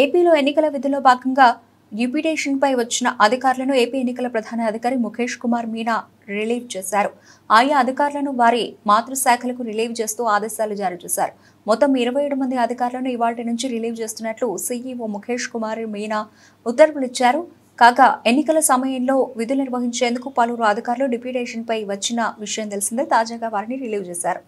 ఏపీలో ఎన్నికల విధుల్లో భాగంగా డ్యూపిటేషన్పై వచ్చిన అధికారులను ఏపీ ఎన్నికల ప్రధాన అధికారి ముఖేష్ కుమార్ మీనా రిలీవ్ చేశారు ఆయా అధికారులను వారి మాతృశాఖలకు రిలీవ్ చేస్తూ ఆదేశాలు జారీ చేశారు మొత్తం ఇరవై ఏడు మంది అధికారులను ఇవాటి నుంచి రిలీవ్ చేస్తున్నట్లు సీఈఓ ముఖేష్ కుమార్ మీనా ఉత్తర్వులు ఇచ్చారు కాగా ఎన్నికల సమయంలో విధులు నిర్వహించేందుకు పలువురు అధికారులు డిప్యూటేషన్పై వచ్చిన విషయం తెలిసిందే తాజాగా వారిని రిలీవ్ చేశారు